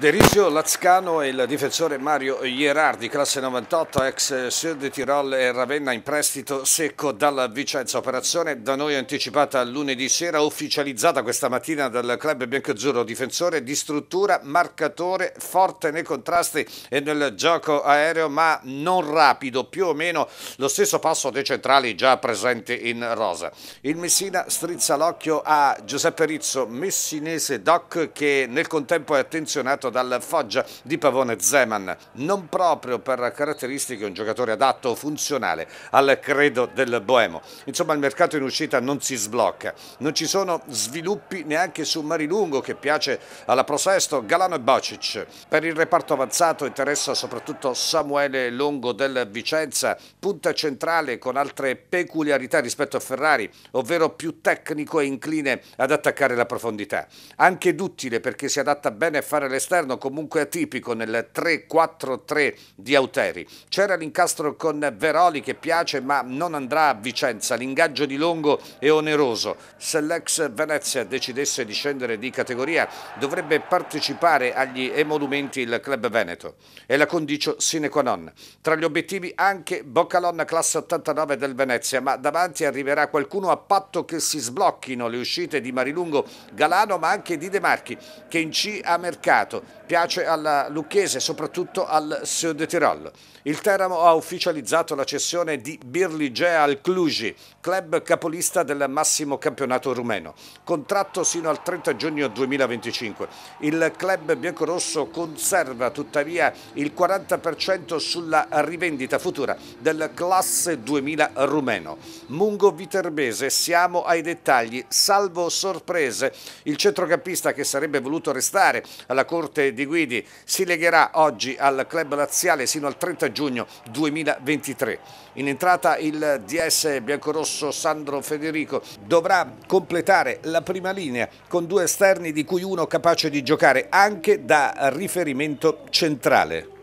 Derisio Lazzcano e il difensore Mario Ierardi, classe 98, ex Sud Tirol e Ravenna in prestito secco dalla Vicenza. Operazione da noi anticipata lunedì sera, ufficializzata questa mattina dal club biancazzurro. Difensore di struttura, marcatore, forte nei contrasti e nel gioco aereo, ma non rapido, più o meno lo stesso passo dei centrali già presenti in rosa. Il Messina strizza l'occhio a Giuseppe Rizzo, messinese doc, che nel contempo è attenzionato dal Foggia di Pavone Zeman, non proprio per caratteristiche un giocatore adatto o funzionale al credo del Boemo. Insomma il mercato in uscita non si sblocca, non ci sono sviluppi neanche su Marilungo che piace alla Prosesto, Galano e Bocic. Per il reparto avanzato interessa soprattutto Samuele Longo del Vicenza, punta centrale con altre peculiarità rispetto a Ferrari, ovvero più tecnico e incline ad attaccare la profondità. Anche duttile perché si adatta bene a fare l'esterno esterno comunque atipico nel 3-4-3 di Auteri. C'era l'incastro con Veroli che piace ma non andrà a Vicenza, l'ingaggio di Longo è oneroso. Se l'ex Venezia decidesse di scendere di categoria dovrebbe partecipare agli emolumenti il club veneto. È la condicio sine qua non. Tra gli obiettivi anche Boccalonna classe 89 del Venezia, ma davanti arriverà qualcuno a patto che si sblocchino le uscite di Marilungo, Galano ma anche di De Marchi che in C ha mercato piace alla Lucchese e soprattutto al Sud Tirol. Il Teramo ha ufficializzato la cessione di Birligea al Cluj, club capolista del massimo campionato rumeno. Contratto sino al 30 giugno 2025. Il club biancorosso conserva tuttavia il 40% sulla rivendita futura del classe 2000 rumeno. Mungo Viterbese, siamo ai dettagli, salvo sorprese. Il centrocampista che sarebbe voluto restare alla corte Corte di Guidi si legherà oggi al club laziale sino al 30 giugno 2023. In entrata il DS biancorosso Sandro Federico dovrà completare la prima linea con due esterni di cui uno capace di giocare anche da riferimento centrale.